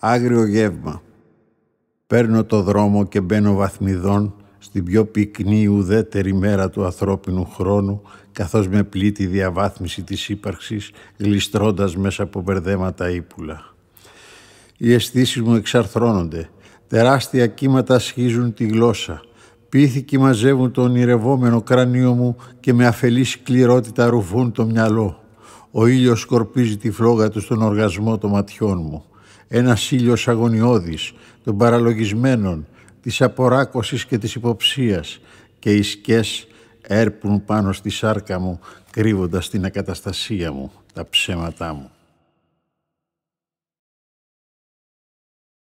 Άγριο γεύμα. Παίρνω το δρόμο και μπαίνω βαθμιδών στην πιο πυκνή ουδέτερη μέρα του ανθρώπινου χρόνου, καθώς με πλήττει η διαβάθμιση της ύπαρξης, γλιστρώντας μέσα από μπερδέματα ύπουλα. Οι αισθήσεις μου εξαρθρώνονται. Τεράστια κύματα σχίζουν τη γλώσσα. Πίθηκοι μαζεύουν το ονειρευόμενο κρανίο μου και με αφελή σκληρότητα ρουφούν το μυαλό. Ο ήλιος σκορπίζει τη φλόγα του στον οργασμό των ματιών μου ένας ήλιος αγωνιώδης των παραλογισμένων, της αποράκωσης και της υποψίας, και οι σκές έρπουν πάνω στη σάρκα μου κρύβοντας την ακαταστασία μου, τα ψέματά μου.